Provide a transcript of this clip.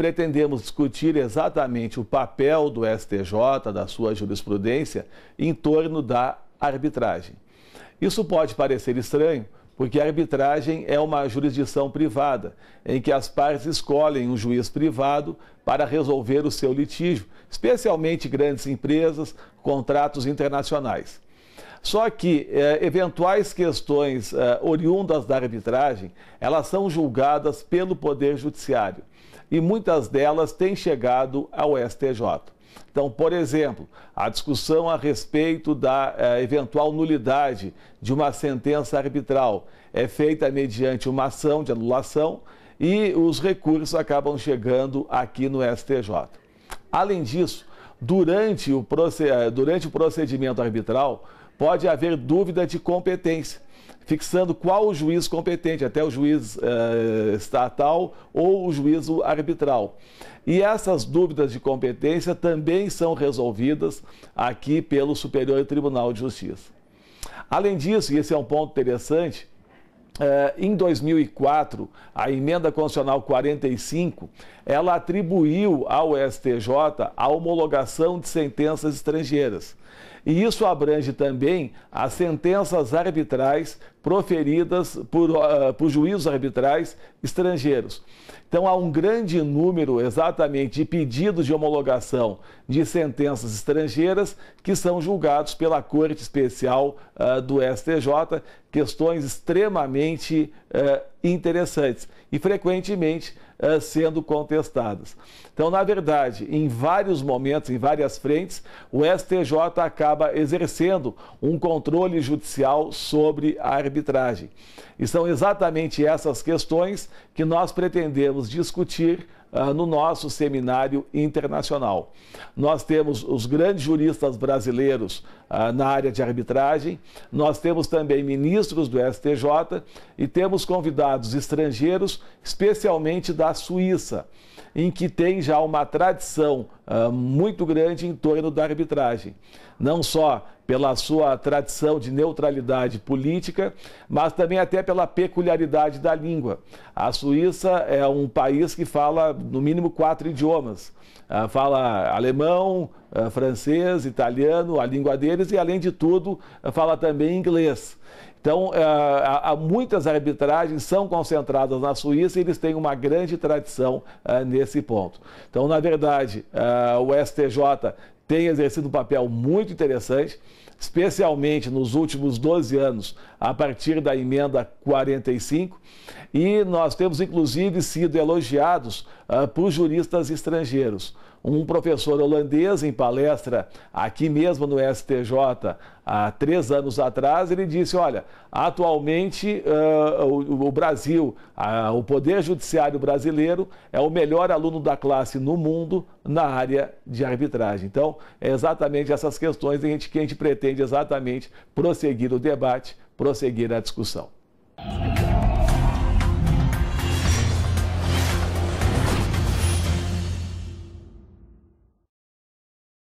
pretendemos discutir exatamente o papel do STJ, da sua jurisprudência, em torno da arbitragem. Isso pode parecer estranho, porque a arbitragem é uma jurisdição privada, em que as partes escolhem um juiz privado para resolver o seu litígio, especialmente grandes empresas, contratos internacionais. Só que eh, eventuais questões eh, oriundas da arbitragem, elas são julgadas pelo Poder Judiciário e muitas delas têm chegado ao STJ. Então, por exemplo, a discussão a respeito da eh, eventual nulidade de uma sentença arbitral é feita mediante uma ação de anulação e os recursos acabam chegando aqui no STJ. Além disso, durante o, eh, durante o procedimento arbitral, pode haver dúvida de competência fixando qual o juiz competente, até o juiz eh, estatal ou o juízo arbitral. E essas dúvidas de competência também são resolvidas aqui pelo Superior Tribunal de Justiça. Além disso, e esse é um ponto interessante, eh, em 2004, a emenda constitucional 45, ela atribuiu ao STJ a homologação de sentenças estrangeiras e isso abrange também as sentenças arbitrais proferidas por, uh, por juízos arbitrais estrangeiros. Então, há um grande número exatamente de pedidos de homologação de sentenças estrangeiras que são julgados pela Corte Especial uh, do STJ, questões extremamente uh, interessantes e frequentemente eh, sendo contestadas. Então, na verdade, em vários momentos, em várias frentes, o STJ acaba acaba exercendo um controle judicial sobre a arbitragem. E são exatamente essas questões que nós pretendemos discutir ah, no nosso seminário internacional. Nós temos os grandes juristas brasileiros ah, na área de arbitragem, nós temos também ministros do STJ e temos convidados estrangeiros, especialmente da Suíça, em que tem já uma tradição ah, muito grande em torno da arbitragem. Não só pela sua tradição de neutralidade política, mas também até pela peculiaridade da língua. A Suíça é um país que fala no mínimo quatro idiomas. Ah, fala alemão, ah, francês, italiano, a língua deles, e além de tudo, ah, fala também inglês. Então, há muitas arbitragens são concentradas na Suíça e eles têm uma grande tradição nesse ponto. Então, na verdade, o STJ tem exercido um papel muito interessante, especialmente nos últimos 12 anos, a partir da emenda 45, e nós temos inclusive sido elogiados uh, por juristas estrangeiros um professor holandês em palestra aqui mesmo no STJ há três anos atrás, ele disse: olha, atualmente uh, o, o, Brasil, uh, o Poder Judiciário brasileiro é o melhor aluno da classe no mundo na área de arbitragem. Então, é exatamente essas questões que a gente, que a gente pretende exatamente prosseguir o debate, prosseguir a discussão.